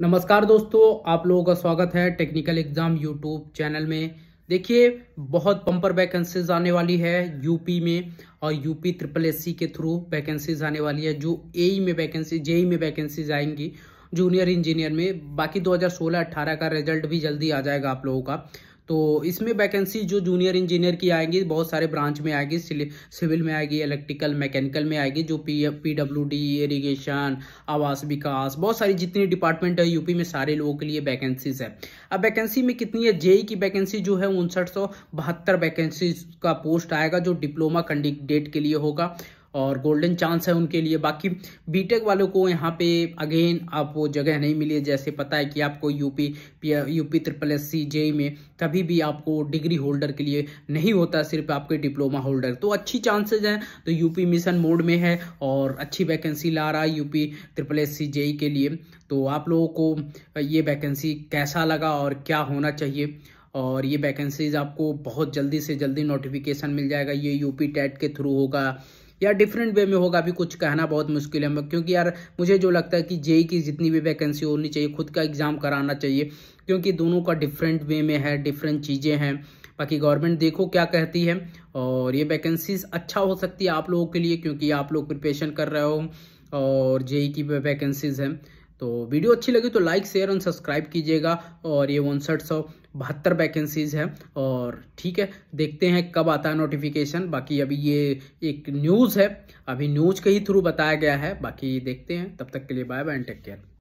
नमस्कार दोस्तों आप लोगों का स्वागत है टेक्निकल एग्जाम यूट्यूब चैनल में देखिए बहुत पंपर वैकेंसीज आने वाली है यूपी में और यूपी ट्रिपल एस के थ्रू वैकेंसीज आने वाली है जो ए e में वैकेंसी जेई e में वैकेंसीज आएंगी जूनियर इंजीनियर में बाकी 2016-18 का रिजल्ट भी जल्दी आ जाएगा आप लोगों का तो इसमें वैकेंसी जो जूनियर इंजीनियर की आएगी बहुत सारे ब्रांच में आएगी सिविल में आएगी इलेक्ट्रिकल मैकेनिकल में आएगी जो P P W D irrigation आवास विकास बहुत सारी जितनी डिपार्टमेंट है यूपी में सारे लोगों के लिए वैकेंसीज है अब वैकेंसी में कितनी है जेई e की वैकेंसी जो है उनसठ सौ बहत्तर वैकेंसीज का पोस्ट आएगा जो डिप्लोमा कैंडिडेट के लिए होगा और गोल्डन चांस है उनके लिए बाकी बीटेक वालों को यहाँ पे अगेन आप वो जगह नहीं मिली जैसे पता है कि आपको UP UP triple S C JE में कभी भी आपको डिग्री होल्डर के लिए नहीं होता सिर्फ आपके डिप्लोमा होल्डर तो अच्छी चांसेज हैं तो यूपी मिशन मोड में है और अच्छी वैकेंसी ला रहा है UP triple S C JE के लिए तो आप लोगों को ये वैकेंसी कैसा लगा और क्या होना चाहिए और ये वैकेंसीज आपको बहुत जल्दी से जल्दी नोटिफिकेशन मिल जाएगा ये यूपी टेट के थ्रू होगा या डिफरेंट वे में होगा अभी कुछ कहना बहुत मुश्किल है क्योंकि यार मुझे जो लगता है कि जेई e e की जितनी भी वैकेंसी होनी चाहिए खुद का एग्ज़ाम कराना चाहिए क्योंकि दोनों का डिफरेंट वे में है डिफरेंट चीज़ें हैं बाकी गवर्नमेंट देखो क्या कहती है और ये वैकेंसीज अच्छा हो सकती है आप लोगों के लिए क्योंकि आप लोग प्रिपेशन कर रहे हो और जेई e की वैकेंसीज हैं तो वीडियो अच्छी लगी तो लाइक शेयर एंड सब्सक्राइब कीजिएगा और ये उनसठ सौ बहत्तर वैकेंसीज़ है और ठीक है देखते हैं कब आता है नोटिफिकेशन बाकी अभी ये एक न्यूज़ है अभी न्यूज़ के ही थ्रू बताया गया है बाकी देखते हैं तब तक के लिए bye bye and take care